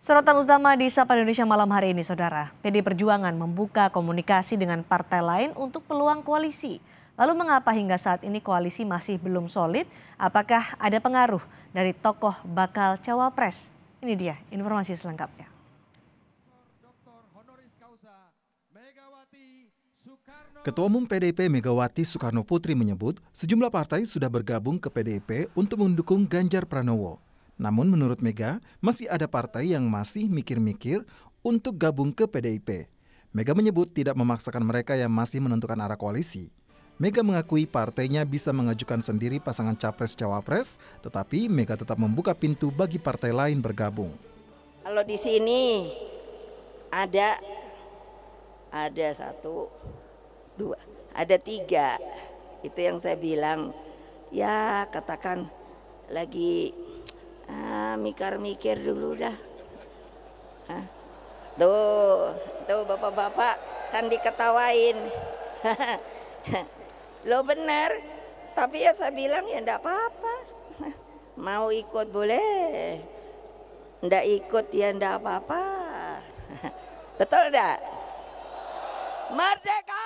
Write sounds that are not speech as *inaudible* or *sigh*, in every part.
Sorotan utama di Sapa Indonesia malam hari ini, Saudara. PD Perjuangan membuka komunikasi dengan partai lain untuk peluang koalisi. Lalu mengapa hingga saat ini koalisi masih belum solid? Apakah ada pengaruh dari tokoh bakal cawapres? Ini dia informasi selengkapnya. Ketua Umum PDIP Megawati Soekarno Putri menyebut sejumlah partai sudah bergabung ke PDIP untuk mendukung Ganjar Pranowo. Namun menurut Mega, masih ada partai yang masih mikir-mikir untuk gabung ke PDIP. Mega menyebut tidak memaksakan mereka yang masih menentukan arah koalisi. Mega mengakui partainya bisa mengajukan sendiri pasangan capres-cawapres, tetapi Mega tetap membuka pintu bagi partai lain bergabung. Kalau di sini ada ada satu, dua, ada tiga. Itu yang saya bilang, ya katakan lagi ah, mikir-mikir dulu dah ah. tuh tuh bapak-bapak kan diketawain *laughs* lo benar tapi ya saya bilang ya enggak apa-apa mau ikut boleh ndak ikut ya ndak apa-apa *laughs* betul enggak merdeka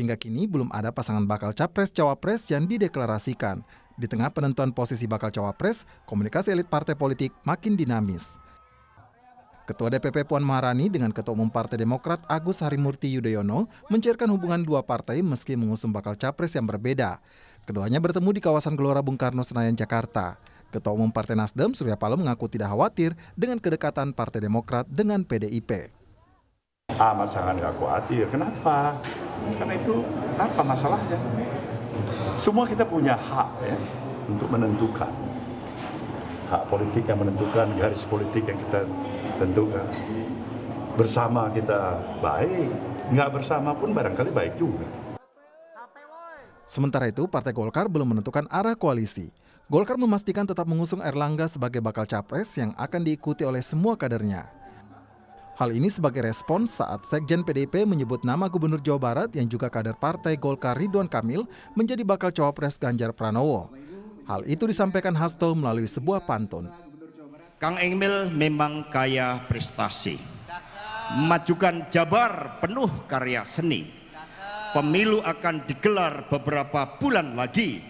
Hingga kini belum ada pasangan bakal capres-cawapres yang dideklarasikan. Di tengah penentuan posisi bakal cawapres, komunikasi elit partai politik makin dinamis. Ketua DPP Puan Maharani dengan Ketua Umum Partai Demokrat Agus Harimurti Yudhoyono mencairkan hubungan dua partai meski mengusung bakal capres yang berbeda. Keduanya bertemu di kawasan Gelora Bung Karno Senayan, Jakarta. Ketua Umum Partai Nasdem Surya Paloh mengaku tidak khawatir dengan kedekatan Partai Demokrat dengan PDIP. Ah, sangat nggak khawatir. Kenapa? Karena itu apa masalahnya? Semua kita punya hak ya, untuk menentukan hak politik yang menentukan garis politik yang kita tentukan. Bersama kita baik, nggak bersama pun barangkali baik juga. Sementara itu, Partai Golkar belum menentukan arah koalisi. Golkar memastikan tetap mengusung Erlangga sebagai bakal capres yang akan diikuti oleh semua kadernya. Hal ini sebagai respons saat Sekjen PDIP menyebut nama Gubernur Jawa Barat yang juga kader Partai Golkar Ridwan Kamil menjadi bakal cawapres Ganjar Pranowo. Hal itu disampaikan Hasto melalui sebuah pantun. Kang Emil memang kaya prestasi. Majukan Jabar penuh karya seni. Pemilu akan digelar beberapa bulan lagi.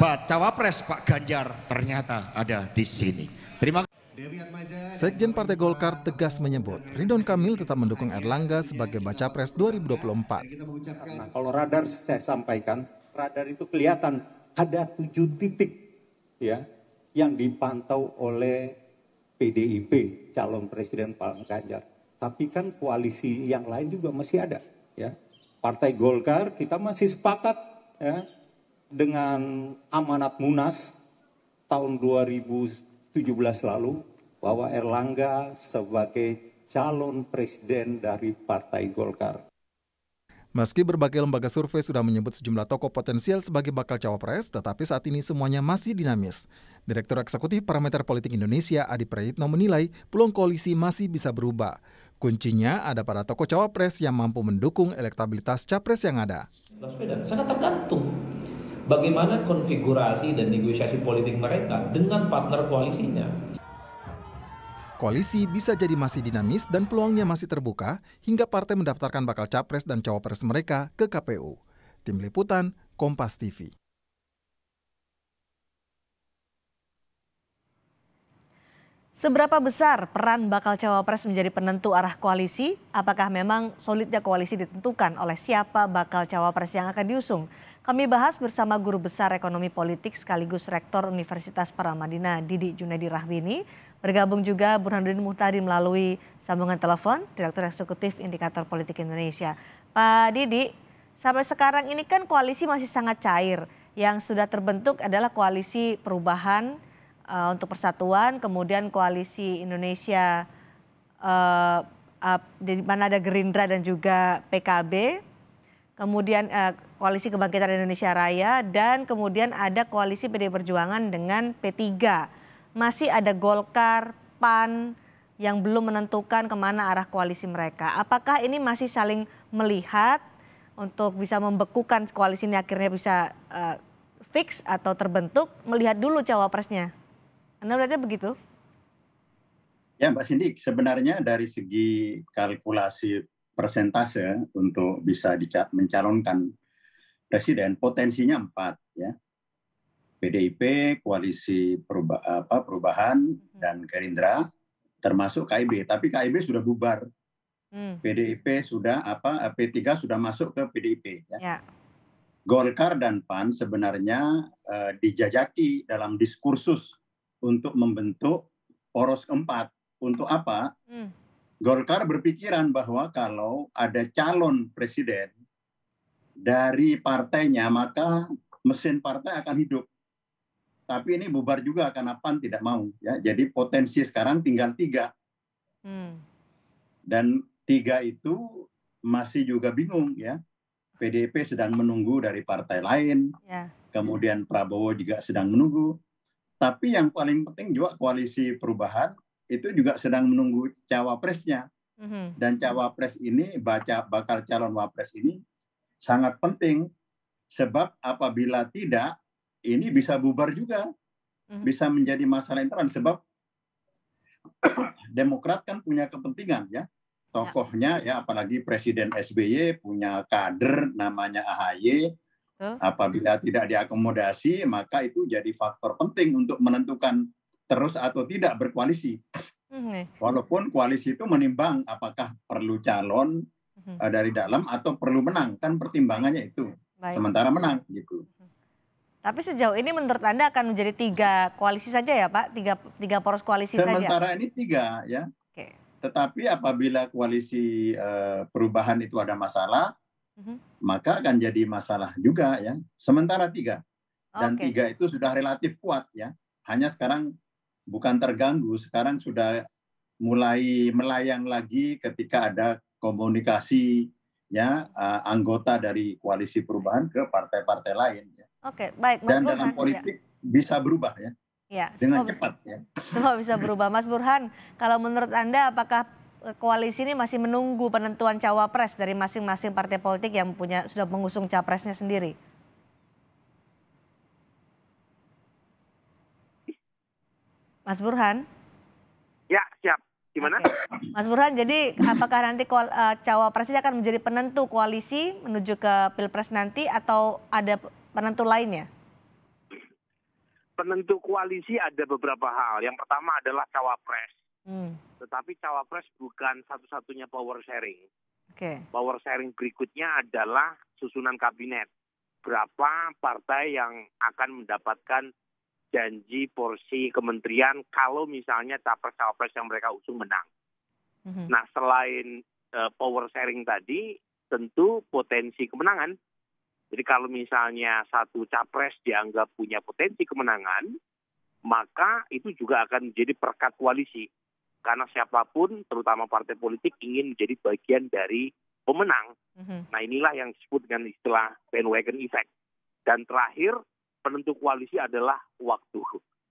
Pak Cawapres Pak Ganjar ternyata ada di sini. Terima kasih. Sekjen Partai Golkar tegas menyebut, Ridon Kamil tetap mendukung Erlangga sebagai baca pres 2024. kalau radar saya sampaikan, radar itu kelihatan ada tujuh titik ya yang dipantau oleh PDIP calon presiden Pak Ganjar. Tapi kan koalisi yang lain juga masih ada ya. Partai Golkar kita masih sepakat ya dengan amanat Munas tahun 2017 lalu bahwa Erlangga sebagai calon presiden dari Partai Golkar. Meski berbagai lembaga survei sudah menyebut sejumlah tokoh potensial sebagai bakal cawapres, tetapi saat ini semuanya masih dinamis. Direktur Eksekutif Parameter Politik Indonesia Adi Prayitno menilai peluang koalisi masih bisa berubah. Kuncinya ada pada tokoh cawapres yang mampu mendukung elektabilitas capres yang ada. Sangat tergantung bagaimana konfigurasi dan negosiasi politik mereka dengan partner koalisinya. Koalisi bisa jadi masih dinamis dan peluangnya masih terbuka hingga partai mendaftarkan bakal capres dan cawapres mereka ke KPU. Tim Liputan, Kompas TV. Seberapa besar peran bakal cawapres menjadi penentu arah koalisi? Apakah memang solidnya koalisi ditentukan oleh siapa bakal cawapres yang akan diusung? Kami bahas bersama Guru Besar Ekonomi Politik sekaligus Rektor Universitas Paramadina Didi Junedi Rahbini, Bergabung juga Burhanuddin Muhtadi melalui sambungan telepon, Direktur Eksekutif Indikator Politik Indonesia. Pak Didi, sampai sekarang ini kan koalisi masih sangat cair. Yang sudah terbentuk adalah koalisi perubahan uh, untuk persatuan, kemudian koalisi Indonesia uh, uh, di mana ada Gerindra dan juga PKB, kemudian uh, koalisi Kebangkitan Indonesia Raya dan kemudian ada koalisi PD Perjuangan dengan P3 masih ada Golkar, PAN yang belum menentukan kemana arah koalisi mereka. Apakah ini masih saling melihat untuk bisa membekukan koalisi ini akhirnya bisa uh, fix atau terbentuk? Melihat dulu cawapresnya. Anda melihatnya begitu? Ya Mbak Cindy, sebenarnya dari segi kalkulasi persentase untuk bisa mencalonkan presiden potensinya empat ya PDIP, koalisi Perubah, apa, perubahan mm-hmm. dan Gerindra, termasuk KIB. Tapi KIB sudah bubar. Hmm. PDIP sudah apa? Eh, P3 sudah masuk ke PDIP. Ya. ya. Golkar dan PAN sebenarnya uh, dijajaki dalam diskursus untuk membentuk poros keempat. Untuk apa? Hmm. Golkar berpikiran bahwa kalau ada calon presiden dari partainya, maka mesin partai akan hidup tapi ini bubar juga karena PAN tidak mau. Ya, jadi potensi sekarang tinggal tiga. Hmm. Dan tiga itu masih juga bingung ya. PDIP sedang menunggu dari partai lain, ya. kemudian Prabowo juga sedang menunggu. Tapi yang paling penting juga koalisi perubahan itu juga sedang menunggu cawapresnya. hmm Dan cawapres ini, baca bakal calon wapres ini sangat penting. Sebab apabila tidak, ini bisa bubar juga, mhm. bisa menjadi masalah internal sebab *coughs* Demokrat kan punya kepentingan ya, tokohnya ya apalagi Presiden SBY punya kader namanya AHY. Apabila tidak diakomodasi maka itu jadi faktor penting untuk menentukan terus atau tidak berkoalisi. Mhm, ya. Walaupun koalisi itu menimbang apakah perlu calon mhm. eh, dari dalam atau perlu menang kan pertimbangannya itu. Sementara menang gitu. Tapi sejauh ini menurut Anda akan menjadi tiga koalisi saja ya Pak? Tiga, tiga poros koalisi Sementara saja? Sementara ini tiga ya. Oke. Tetapi apabila koalisi uh, perubahan itu ada masalah, mm -hmm. maka akan jadi masalah juga ya. Sementara tiga. Dan okay. tiga itu sudah relatif kuat ya. Hanya sekarang bukan terganggu, sekarang sudah mulai melayang lagi ketika ada komunikasi ya uh, anggota dari koalisi perubahan ke partai-partai lain. Ya. Oke, baik. Mas Dan Burhan, dalam iya. politik ya. bisa berubah ya. Ya, dengan semua cepat bisa, ya. Semua bisa berubah. Mas Burhan, kalau menurut Anda apakah e, koalisi ini masih menunggu penentuan cawapres dari masing-masing partai politik yang punya sudah mengusung capresnya sendiri? Mas Burhan? Ya, siap. Gimana? Okay. Mas Burhan, jadi apakah nanti koal, e, cawapres ini akan menjadi penentu koalisi menuju ke Pilpres nanti atau ada penentu lainnya? Penentu koalisi ada beberapa hal. Yang pertama adalah cawapres. Hmm. Tetapi cawapres bukan satu-satunya power sharing. Okay. Power sharing berikutnya adalah susunan kabinet. Berapa partai yang akan mendapatkan janji porsi kementerian kalau misalnya capres-cawapres yang mereka usung menang. Mm-hmm. Nah, selain uh, power sharing tadi, tentu potensi kemenangan jadi kalau misalnya satu capres dianggap punya potensi kemenangan, maka itu juga akan menjadi perkat koalisi. Karena siapapun, terutama partai politik, ingin menjadi bagian dari pemenang. Mm-hmm. Nah inilah yang disebut dengan istilah bandwagon effect. Dan terakhir, penentu koalisi adalah waktu.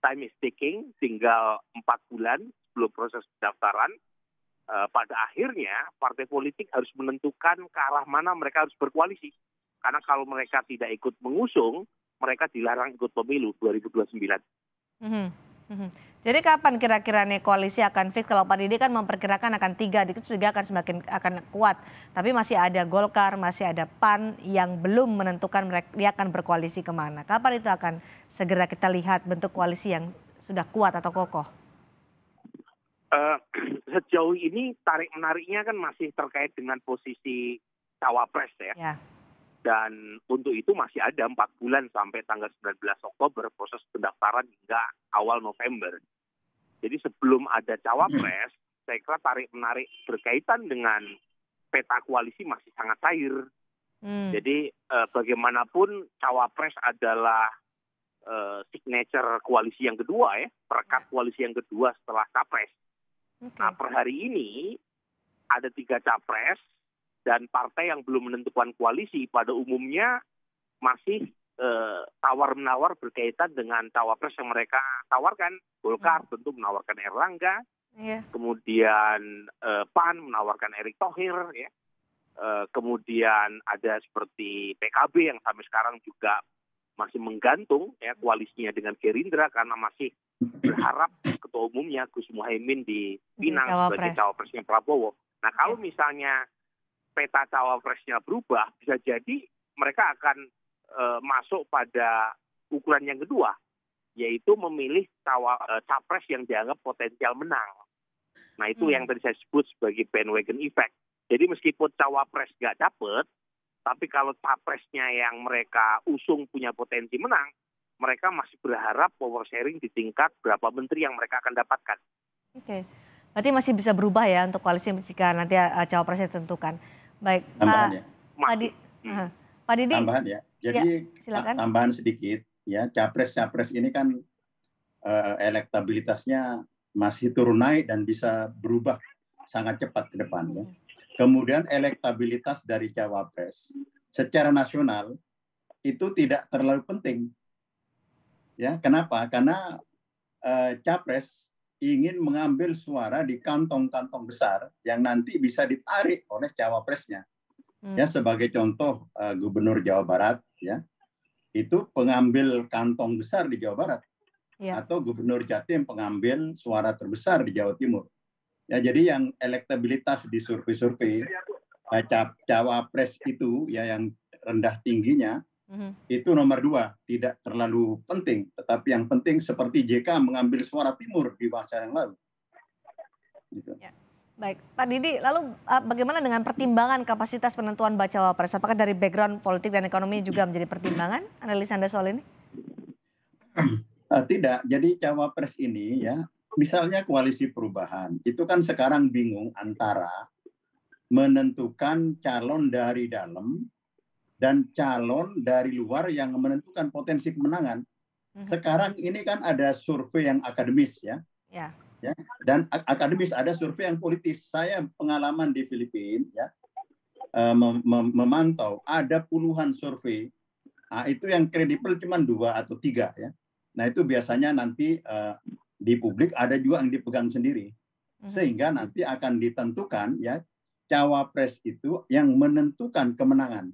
Time is ticking, tinggal empat bulan sebelum proses pendaftaran. Eh, pada akhirnya, partai politik harus menentukan ke arah mana mereka harus berkoalisi. Karena kalau mereka tidak ikut mengusung, mereka dilarang ikut pemilu 2029. Mm -hmm. Mm -hmm. Jadi kapan kira-kira nih koalisi akan fit? Kalau Pak Didi kan memperkirakan akan tiga, dikit tiga akan semakin akan kuat. Tapi masih ada Golkar, masih ada PAN yang belum menentukan mereka dia akan berkoalisi kemana. Kapan itu akan segera kita lihat bentuk koalisi yang sudah kuat atau kokoh? Uh, *clears throat* sejauh ini tarik menariknya kan masih terkait dengan posisi cawapres ya. ya. Dan untuk itu masih ada 4 bulan sampai tanggal 19 Oktober proses pendaftaran hingga awal November. Jadi sebelum ada cawapres, hmm. saya kira tarik-menarik berkaitan dengan peta koalisi masih sangat cair. Hmm. Jadi eh, bagaimanapun cawapres adalah eh, signature koalisi yang kedua ya, perkat ya. koalisi yang kedua setelah capres. Okay. Nah per hari ini ada tiga capres dan partai yang belum menentukan koalisi pada umumnya masih eh, tawar menawar berkaitan dengan cawapres yang mereka tawarkan. Golkar hmm. tentu menawarkan Erlangga, yeah. kemudian eh, Pan menawarkan Erick Thohir, ya. Eh, kemudian ada seperti PKB yang sampai sekarang juga masih menggantung ya koalisinya dengan Gerindra karena masih berharap ketua umumnya Gus Muhaimin dipinang sebagai cawapresnya Prabowo. Nah kalau iya. misalnya peta cawapresnya berubah, bisa jadi mereka akan e, masuk pada ukuran yang kedua, yaitu memilih cawa, e, capres yang dianggap potensial menang. Nah itu hmm. yang tadi saya sebut sebagai bandwagon effect. Jadi meskipun cawapres nggak dapet, tapi kalau capresnya yang mereka usung punya potensi menang, mereka masih berharap power sharing di tingkat berapa menteri yang mereka akan dapatkan. Oke, okay. berarti masih bisa berubah ya untuk koalisi jika nanti e, cawapresnya ditentukan. Baik. Tambahan ya? Pak, ya. Pak, Didi. Tambahan ya. ya Jadi ya, tambahan sedikit ya capres-capres ini kan uh, elektabilitasnya masih turun naik dan bisa berubah sangat cepat ke depan ya. Kemudian elektabilitas dari cawapres secara nasional itu tidak terlalu penting. Ya, kenapa? Karena uh, capres ingin mengambil suara di kantong-kantong besar yang nanti bisa ditarik oleh cawapresnya. Hmm. Ya sebagai contoh uh, Gubernur Jawa Barat ya itu pengambil kantong besar di Jawa Barat ya. atau Gubernur Jatim pengambil suara terbesar di Jawa Timur. Ya jadi yang elektabilitas di survei-survei eh, cawapres itu ya yang rendah tingginya hmm Itu nomor dua, tidak terlalu penting. Tetapi yang penting seperti JK mengambil suara timur di wacana yang lalu. Gitu. Ya. Baik, Pak Didi, lalu eh, bagaimana dengan pertimbangan kapasitas penentuan bacawa pres? Apakah dari background politik dan ekonomi juga menjadi pertimbangan analis Anda soal ini? *clears throat* Eh, tidak, jadi cawapres ini ya, misalnya koalisi perubahan, itu kan sekarang bingung antara menentukan calon dari dalam dan calon dari luar yang menentukan potensi kemenangan. Mhm. Sekarang ini kan ada survei yang akademis ya. Ya. ya. Dan akademis ada survei yang politis. Saya pengalaman di Filipina ya eh, mem mem memantau ada puluhan survei. Nah, itu yang kredibel cuma dua atau tiga ya. Nah itu biasanya nanti uh, di publik ada juga yang dipegang sendiri mhm. sehingga nanti akan ditentukan ya cawapres itu yang menentukan kemenangan.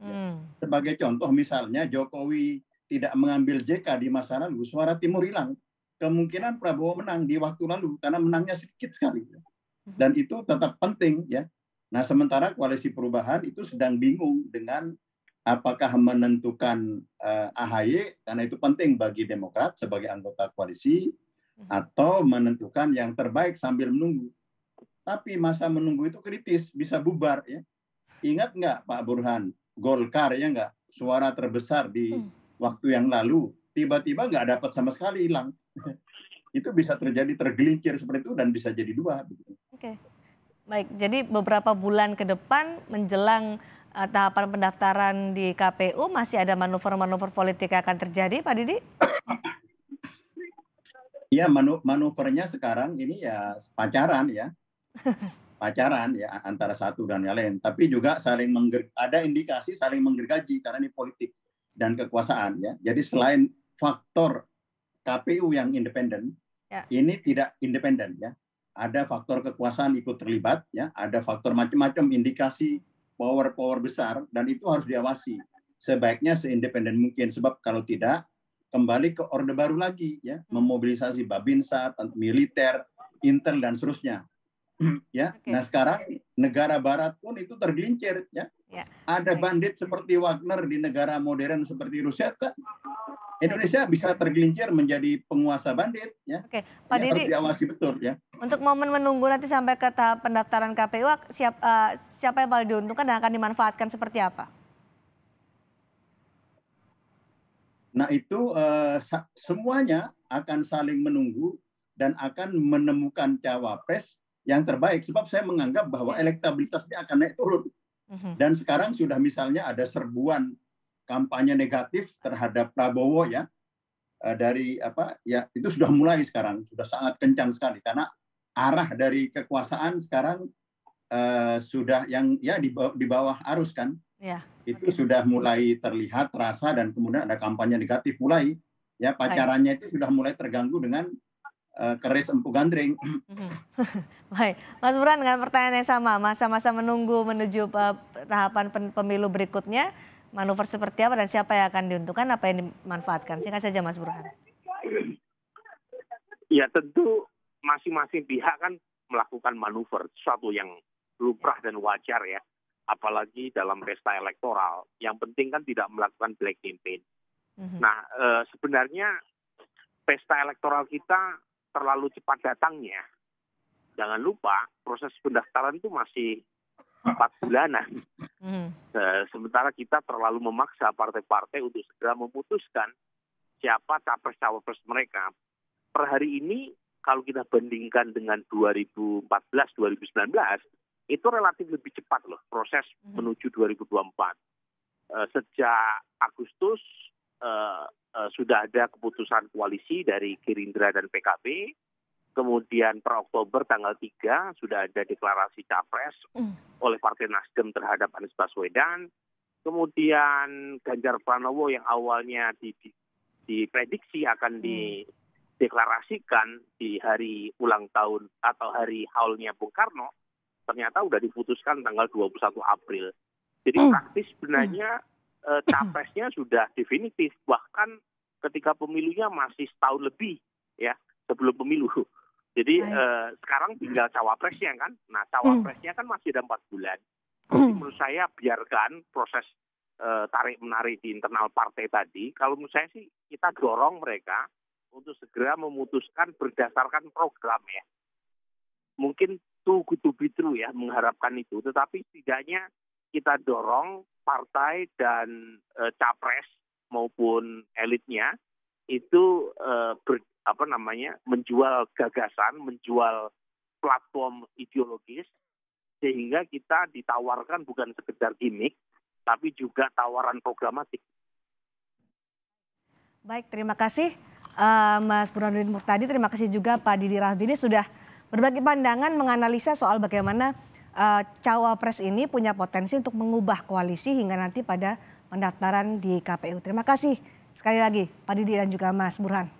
Ya. Hmm. Sebagai contoh misalnya Jokowi tidak mengambil JK di masa lalu, suara timur hilang. Kemungkinan Prabowo menang di waktu lalu karena menangnya sedikit sekali. Hmm. Dan itu tetap penting ya. Nah, sementara koalisi perubahan itu sedang bingung dengan apakah menentukan uh, eh, AHY karena itu penting bagi Demokrat sebagai anggota koalisi hmm. atau menentukan yang terbaik sambil menunggu. Tapi masa menunggu itu kritis, bisa bubar ya. Ingat nggak Pak Burhan, Golkar ya nggak suara terbesar di hmm. waktu yang lalu tiba-tiba nggak dapat sama sekali hilang *laughs* itu bisa terjadi tergelincir seperti itu dan bisa jadi dua Oke. Okay. Baik, jadi beberapa bulan ke depan menjelang uh, tahapan pendaftaran di KPU masih ada manuver-manuver politik yang akan terjadi, Pak Didi? Iya, manu manuvernya sekarang ini ya pacaran ya. *laughs* pacaran ya antara satu dan yang lain, tapi juga saling mengger, ada indikasi saling menggergaji karena ini politik dan kekuasaan ya. Jadi selain faktor KPU yang independen, ya. ini tidak independen ya. Ada faktor kekuasaan ikut terlibat ya, ada faktor macam-macam indikasi power-power besar dan itu harus diawasi. Sebaiknya seindependen mungkin sebab kalau tidak kembali ke orde baru lagi ya, hmm. memobilisasi babinsa, militer, intel dan seterusnya *clears throat* ya. Okay. Nah sekarang negara Barat pun itu tergelincir ya. Yeah. Ada okay. bandit seperti Wagner di negara modern seperti Rusia kan Indonesia bisa tergelincir menjadi penguasa bandit ya. Oke, ya, Pak Didi. diawasi betul ya. Untuk momen menunggu nanti sampai ke tahap pendaftaran KPU siap, uh, siapa yang paling diuntungkan dan akan dimanfaatkan seperti apa? Nah, itu uh, semuanya akan saling menunggu dan akan menemukan cawapres yang terbaik sebab saya menganggap bahwa ya. elektabilitasnya akan naik turun. Mhm. Dan sekarang sudah misalnya ada serbuan kampanye negatif terhadap Prabowo ya eh, dari apa ya itu sudah mulai sekarang sudah sangat kencang sekali karena arah dari kekuasaan sekarang uh, sudah yang ya di, bawah, di bawah arus kan ya, itu Oke. sudah mulai terlihat terasa dan kemudian ada kampanye negatif mulai ya pacarannya Hai. itu sudah mulai terganggu dengan Eh, keris empu gandring. *laughs* Baik, Mas Buran dengan pertanyaan yang sama, masa-masa menunggu menuju eh, tahapan pemilu berikutnya, manuver seperti apa dan siapa yang akan diuntungkan, apa yang dimanfaatkan? Singkat saja Mas Burhan. Ya tentu masing-masing pihak kan melakukan manuver, suatu yang lumrah dan wajar ya. Apalagi dalam pesta elektoral, yang penting kan tidak melakukan black campaign. Mm-hmm. Nah, eh, sebenarnya pesta elektoral kita terlalu cepat datangnya, jangan lupa proses pendaftaran itu masih empat bulanan. Mm. Sementara kita terlalu memaksa partai-partai untuk segera memutuskan siapa capres-cawapres mereka. Per hari ini kalau kita bandingkan dengan 2014-2019, itu relatif lebih cepat loh proses hmm. menuju 2024. Eh, sejak Agustus eh, Eh, sudah ada keputusan koalisi dari Gerindra dan PKB. Kemudian per Oktober tanggal 3 sudah ada deklarasi capres hmm. oleh Partai Nasdem terhadap Anies Baswedan. Kemudian Ganjar Pranowo yang awalnya diprediksi akan hmm. dideklarasikan di hari ulang tahun atau hari haulnya Bung Karno, ternyata sudah diputuskan tanggal 21 April. Jadi hmm. praktis sebenarnya Eh, capresnya *clears throat* sudah definitif bahkan ketika pemilunya masih setahun lebih ya sebelum pemilu. Jadi eh, sekarang tinggal cawapresnya kan. Nah hmm. cawapresnya kan masih ada empat bulan. Jadi hmm. menurut saya biarkan proses eh, tarik menarik di internal partai tadi. Kalau menurut saya sih kita dorong mereka untuk segera memutuskan berdasarkan program ya. Mungkin tuh good to ya mengharapkan itu. Tetapi setidaknya kita dorong partai dan eh, capres maupun elitnya itu eh, ber, apa namanya menjual gagasan, menjual platform ideologis sehingga kita ditawarkan bukan sekedar gimmick tapi juga tawaran programatik. Baik, terima kasih uh, Mas Burhanuddin Murtadi, terima kasih juga Pak Didi Rahbini sudah berbagi pandangan menganalisa soal bagaimana uh, cawapres ini punya potensi untuk mengubah koalisi hingga nanti pada pendaftaran di KPU. Terima kasih sekali lagi Pak Didi dan juga Mas Burhan.